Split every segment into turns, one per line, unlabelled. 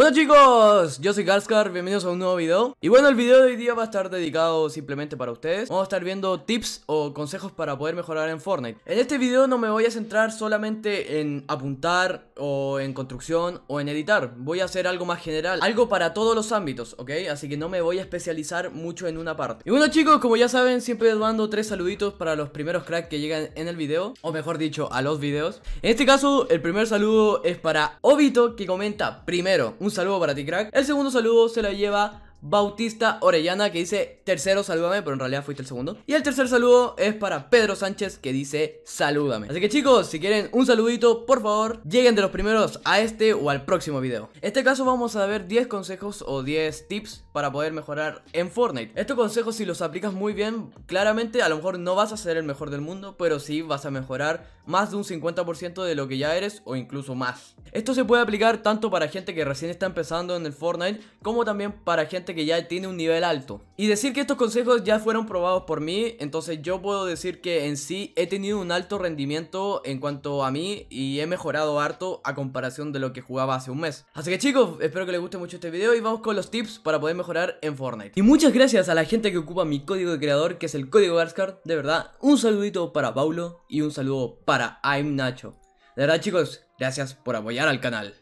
Bueno chicos, yo soy Garscar, bienvenidos a un nuevo video Y bueno, el video de hoy día va a estar dedicado simplemente para ustedes Vamos a estar viendo tips o consejos para poder mejorar en Fortnite En este video no me voy a centrar solamente en apuntar o en construcción o en editar. Voy a hacer algo más general, algo para todos los ámbitos, ¿ok? Así que no me voy a especializar mucho en una parte. Y bueno chicos, como ya saben, siempre mando tres saluditos para los primeros cracks que llegan en el video, o mejor dicho, a los videos. En este caso, el primer saludo es para Obito que comenta primero, un saludo para ti crack. El segundo saludo se lo lleva Bautista Orellana que dice tercero salúdame, pero en realidad fuiste el segundo. Y el tercer saludo es para Pedro Sánchez que dice salúdame. Así que chicos, si quieren un saludito, por favor, lleguen de los primeros a este o al próximo video. En este caso vamos a ver 10 consejos o 10 tips para poder mejorar en Fortnite. Estos consejos si los aplicas muy bien, claramente a lo mejor no vas a ser el mejor del mundo, pero sí vas a mejorar más de un 50% de lo que ya eres o incluso más. Esto se puede aplicar tanto para gente que recién está empezando en el Fortnite como también para gente que ya tiene un nivel alto. Y decir que estos consejos ya fueron probados por mí, entonces yo puedo decir que en sí he tenido un alto rendimiento en cuanto a mí y he mejorado harto a comparación de lo que jugaba hace un mes. Así que chicos, espero que les guste mucho este video y vamos con los tips para poder mejorar en Fortnite. Y muchas gracias a la gente que ocupa mi código de creador, que es el código Garscar, de verdad, un saludito para Paulo y un saludo para I'm Nacho. De verdad chicos, gracias por apoyar al canal.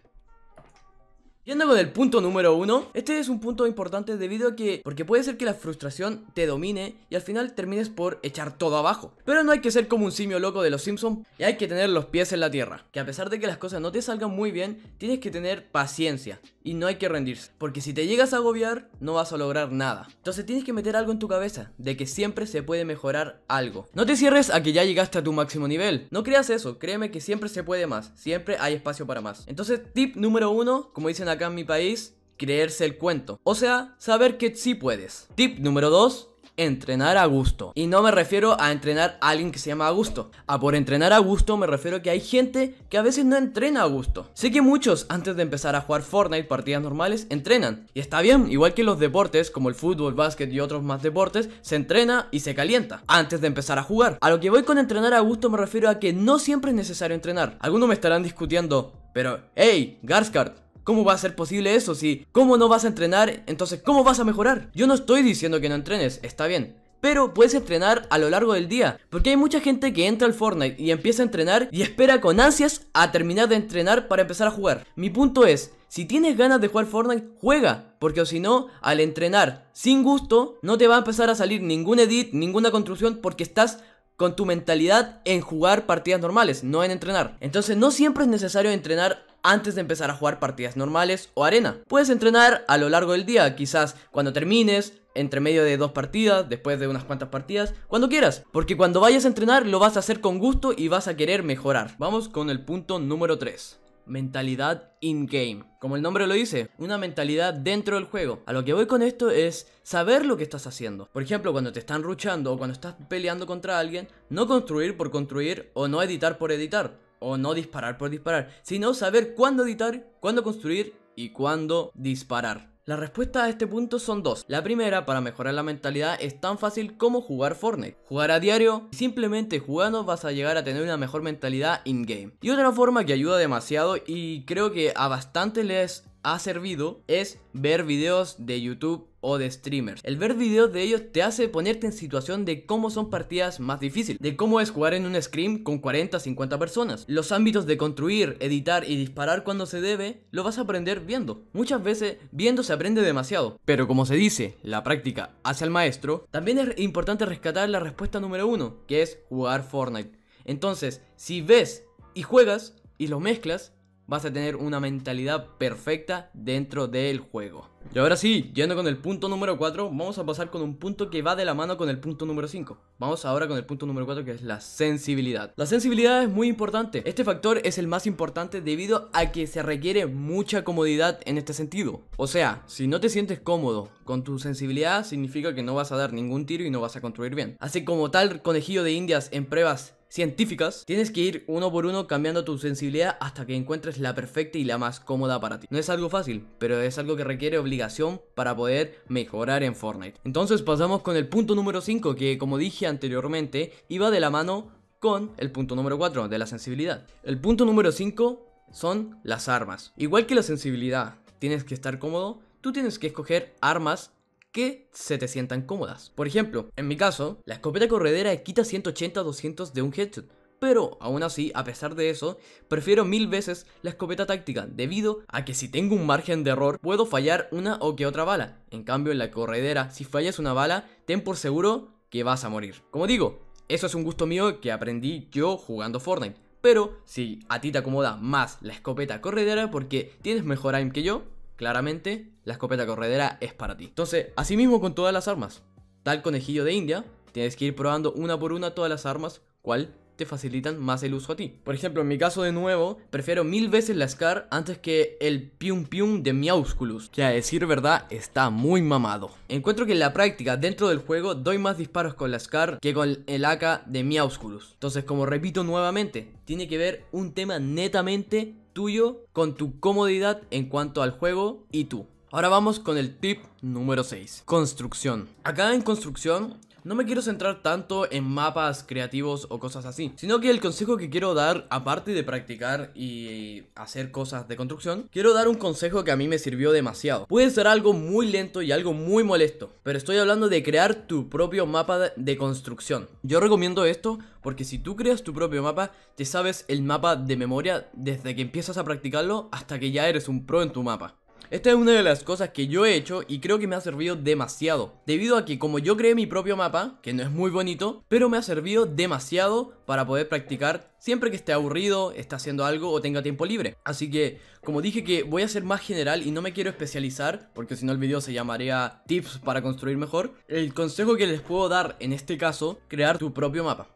Yendo con el punto número uno, este es un punto importante debido a que, porque puede ser que la frustración te domine y al final termines por echar todo abajo. Pero no hay que ser como un simio loco de los Simpsons y hay que tener los pies en la tierra. Que a pesar de que las cosas no te salgan muy bien, tienes que tener paciencia y no hay que rendirse. Porque si te llegas a agobiar, no vas a lograr nada. Entonces tienes que meter algo en tu cabeza, de que siempre se puede mejorar algo. No te cierres a que ya llegaste a tu máximo nivel. No creas eso, créeme que siempre se puede más, siempre hay espacio para más. Entonces, tip número uno, como dicen acá, acá en mi país, creerse el cuento. O sea, saber que sí puedes. Tip número 2. Entrenar a gusto. Y no me refiero a entrenar a alguien que se llama a gusto. A por entrenar a gusto me refiero a que hay gente que a veces no entrena a gusto. Sé que muchos antes de empezar a jugar Fortnite, partidas normales, entrenan. Y está bien, igual que los deportes, como el fútbol, básquet y otros más deportes, se entrena y se calienta antes de empezar a jugar. A lo que voy con entrenar a gusto me refiero a que no siempre es necesario entrenar. Algunos me estarán discutiendo, pero, hey, Garskart, ¿Cómo va a ser posible eso? Si, ¿cómo no vas a entrenar? Entonces, ¿cómo vas a mejorar? Yo no estoy diciendo que no entrenes, está bien. Pero puedes entrenar a lo largo del día. Porque hay mucha gente que entra al Fortnite y empieza a entrenar y espera con ansias a terminar de entrenar para empezar a jugar. Mi punto es, si tienes ganas de jugar Fortnite, juega. Porque si no, al entrenar sin gusto, no te va a empezar a salir ningún edit, ninguna construcción, porque estás con tu mentalidad en jugar partidas normales, no en entrenar. Entonces no siempre es necesario entrenar antes de empezar a jugar partidas normales o arena. Puedes entrenar a lo largo del día, quizás cuando termines, entre medio de dos partidas, después de unas cuantas partidas, cuando quieras. Porque cuando vayas a entrenar lo vas a hacer con gusto y vas a querer mejorar. Vamos con el punto número 3 mentalidad in-game. Como el nombre lo dice, una mentalidad dentro del juego. A lo que voy con esto es saber lo que estás haciendo. Por ejemplo, cuando te están ruchando o cuando estás peleando contra alguien, no construir por construir o no editar por editar o no disparar por disparar, sino saber cuándo editar, cuándo construir y cuándo disparar. La respuesta a este punto son dos. La primera, para mejorar la mentalidad, es tan fácil como jugar Fortnite. Jugar a diario, y simplemente jugando vas a llegar a tener una mejor mentalidad in-game. Y otra forma que ayuda demasiado y creo que a bastantes les ha servido es ver videos de YouTube o de streamers. El ver videos de ellos te hace ponerte en situación de cómo son partidas más difíciles, de cómo es jugar en un scrim con 40 50 personas. Los ámbitos de construir, editar y disparar cuando se debe, lo vas a aprender viendo. Muchas veces viendo se aprende demasiado, pero como se dice, la práctica hace al maestro. También es importante rescatar la respuesta número uno, que es jugar Fortnite. Entonces, si ves y juegas y los mezclas, vas a tener una mentalidad perfecta dentro del juego. Y ahora sí, yendo con el punto número 4, vamos a pasar con un punto que va de la mano con el punto número 5. Vamos ahora con el punto número 4 que es la sensibilidad. La sensibilidad es muy importante. Este factor es el más importante debido a que se requiere mucha comodidad en este sentido. O sea, si no te sientes cómodo con tu sensibilidad significa que no vas a dar ningún tiro y no vas a construir bien. Así como tal conejillo de indias en pruebas científicas, tienes que ir uno por uno cambiando tu sensibilidad hasta que encuentres la perfecta y la más cómoda para ti. No es algo fácil, pero es algo que requiere obligación para poder mejorar en Fortnite. Entonces pasamos con el punto número 5 que como dije anteriormente iba de la mano con el punto número 4 de la sensibilidad. El punto número 5 son las armas. Igual que la sensibilidad, tienes que estar cómodo, tú tienes que escoger armas que se te sientan cómodas. Por ejemplo, en mi caso, la escopeta corredera quita 180-200 de un headshot, pero aún así, a pesar de eso, prefiero mil veces la escopeta táctica, debido a que si tengo un margen de error, puedo fallar una o que otra bala. En cambio, en la corredera, si fallas una bala, ten por seguro que vas a morir. Como digo, eso es un gusto mío que aprendí yo jugando Fortnite. Pero si a ti te acomoda más la escopeta corredera porque tienes mejor aim que yo, claramente la escopeta corredera es para ti. Entonces, asimismo con todas las armas. Tal conejillo de India, tienes que ir probando una por una todas las armas, cuál te facilitan más el uso a ti. Por ejemplo, en mi caso de nuevo, prefiero mil veces la SCAR antes que el Pium Pium de Miausculus, que a decir verdad está muy mamado. Encuentro que en la práctica, dentro del juego, doy más disparos con la SCAR que con el AK de Miausculus. Entonces, como repito nuevamente, tiene que ver un tema netamente tuyo, con tu comodidad en cuanto al juego y tú. Ahora vamos con el tip número 6, construcción. Acá en construcción no me quiero centrar tanto en mapas creativos o cosas así, sino que el consejo que quiero dar, aparte de practicar y hacer cosas de construcción, quiero dar un consejo que a mí me sirvió demasiado. Puede ser algo muy lento y algo muy molesto, pero estoy hablando de crear tu propio mapa de construcción. Yo recomiendo esto porque si tú creas tu propio mapa, te sabes el mapa de memoria desde que empiezas a practicarlo hasta que ya eres un pro en tu mapa. Esta es una de las cosas que yo he hecho y creo que me ha servido demasiado, debido a que como yo creé mi propio mapa, que no es muy bonito, pero me ha servido demasiado para poder practicar siempre que esté aburrido, esté haciendo algo o tenga tiempo libre. Así que, como dije que voy a ser más general y no me quiero especializar, porque si no el video se llamaría tips para construir mejor, el consejo que les puedo dar en este caso, crear tu propio mapa.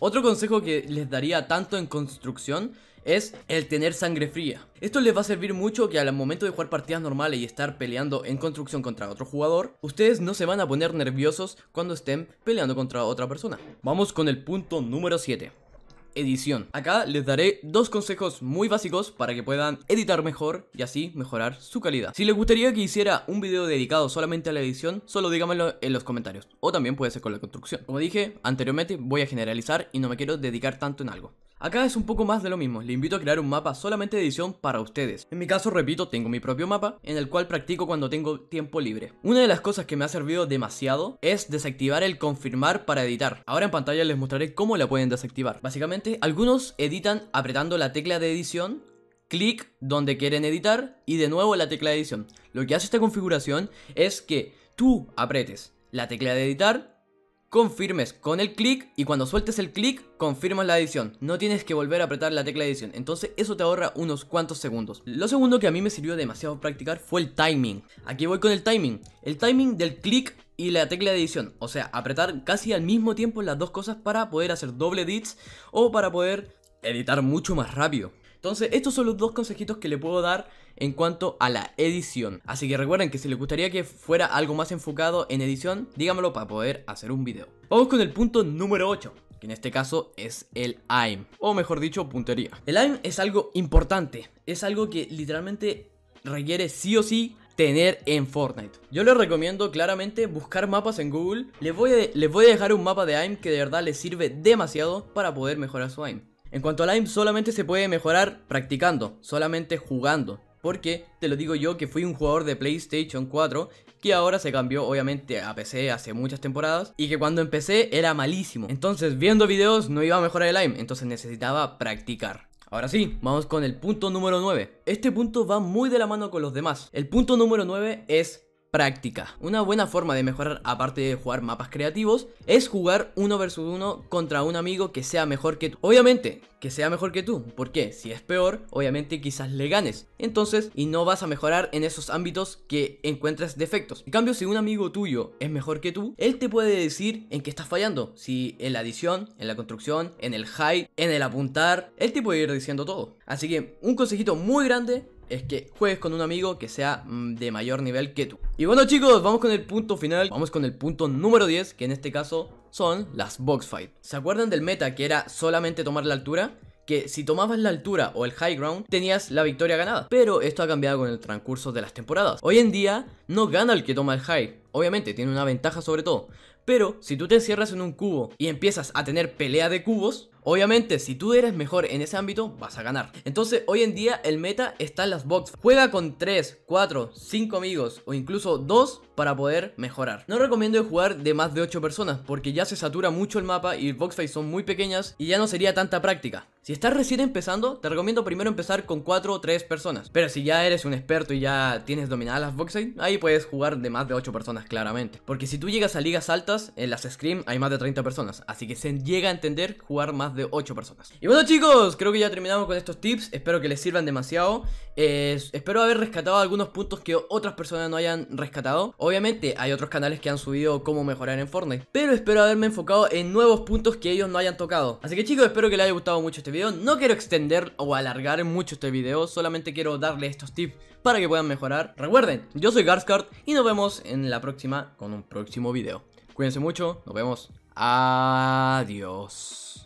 Otro consejo que les daría tanto en construcción es el tener sangre fría. Esto les va a servir mucho que al momento de jugar partidas normales y estar peleando en construcción contra otro jugador, ustedes no se van a poner nerviosos cuando estén peleando contra otra persona. Vamos con el punto número 7 edición. Acá les daré dos consejos muy básicos para que puedan editar mejor y así mejorar su calidad. Si les gustaría que hiciera un video dedicado solamente a la edición, solo díganmelo en los comentarios o también puede ser con la construcción. Como dije anteriormente, voy a generalizar y no me quiero dedicar tanto en algo. Acá es un poco más de lo mismo, le invito a crear un mapa solamente de edición para ustedes. En mi caso, repito, tengo mi propio mapa, en el cual practico cuando tengo tiempo libre. Una de las cosas que me ha servido demasiado es desactivar el confirmar para editar. Ahora en pantalla les mostraré cómo la pueden desactivar. Básicamente, algunos editan apretando la tecla de edición, clic donde quieren editar y de nuevo la tecla de edición. Lo que hace esta configuración es que tú apretes la tecla de editar confirmes con el clic y cuando sueltes el clic confirmas la edición. No tienes que volver a apretar la tecla de edición. Entonces eso te ahorra unos cuantos segundos. Lo segundo que a mí me sirvió demasiado practicar fue el timing. Aquí voy con el timing. El timing del clic y la tecla de edición. O sea, apretar casi al mismo tiempo las dos cosas para poder hacer doble edits o para poder editar mucho más rápido. Entonces, estos son los dos consejitos que le puedo dar en cuanto a la edición. Así que recuerden que si les gustaría que fuera algo más enfocado en edición, díganmelo para poder hacer un video. Vamos con el punto número 8, que en este caso es el aim, o mejor dicho, puntería. El aim es algo importante, es algo que literalmente requiere sí o sí tener en Fortnite. Yo les recomiendo claramente buscar mapas en Google, les voy a, les voy a dejar un mapa de aim que de verdad les sirve demasiado para poder mejorar su aim. En cuanto a aim, solamente se puede mejorar practicando, solamente jugando. Porque te lo digo yo que fui un jugador de PlayStation 4 que ahora se cambió obviamente a PC hace muchas temporadas y que cuando empecé era malísimo. Entonces viendo videos no iba a mejorar el aim, entonces necesitaba practicar. Ahora sí, vamos con el punto número 9. Este punto va muy de la mano con los demás. El punto número 9 es práctica. Una buena forma de mejorar, aparte de jugar mapas creativos, es jugar uno versus uno contra un amigo que sea mejor que tú. Obviamente, que sea mejor que tú, porque si es peor, obviamente quizás le ganes. Entonces, y no vas a mejorar en esos ámbitos que encuentras defectos. En cambio, si un amigo tuyo es mejor que tú, él te puede decir en qué estás fallando. Si en la adición, en la construcción, en el high, en el apuntar, él te puede ir diciendo todo. Así que un consejito muy grande es que juegues con un amigo que sea mm, de mayor nivel que tú. Y bueno chicos, vamos con el punto final, vamos con el punto número 10, que en este caso son las box fight. ¿Se acuerdan del meta que era solamente tomar la altura? que si tomabas la altura o el high ground tenías la victoria ganada. Pero esto ha cambiado con el transcurso de las temporadas. Hoy en día no gana el que toma el high. Obviamente tiene una ventaja sobre todo. Pero si tú te encierras en un cubo y empiezas a tener pelea de cubos, Obviamente, si tú eres mejor en ese ámbito, vas a ganar. Entonces, hoy en día el meta está en las box. Juega con 3, 4, 5 amigos o incluso 2 para poder mejorar. No recomiendo jugar de más de 8 personas porque ya se satura mucho el mapa y boxfights son muy pequeñas y ya no sería tanta práctica. Si estás recién empezando, te recomiendo primero empezar con 4 o 3 personas. Pero si ya eres un experto y ya tienes dominadas las boxfights, ahí puedes jugar de más de 8 personas claramente. Porque si tú llegas a ligas altas, en las scrim hay más de 30 personas. Así que se llega a entender jugar más de 8 personas. Y bueno chicos, creo que ya terminamos con estos tips, espero que les sirvan demasiado. Eh, espero haber rescatado algunos puntos que otras personas no hayan rescatado. Obviamente hay otros canales que han subido cómo mejorar en Fortnite, pero espero haberme enfocado en nuevos puntos que ellos no hayan tocado. Así que chicos, espero que les haya gustado mucho este video. No quiero extender o alargar mucho este video, solamente quiero darle estos tips para que puedan mejorar. Recuerden, yo soy Garscard y nos vemos en la próxima con un próximo video. Cuídense mucho, nos vemos. Adiós.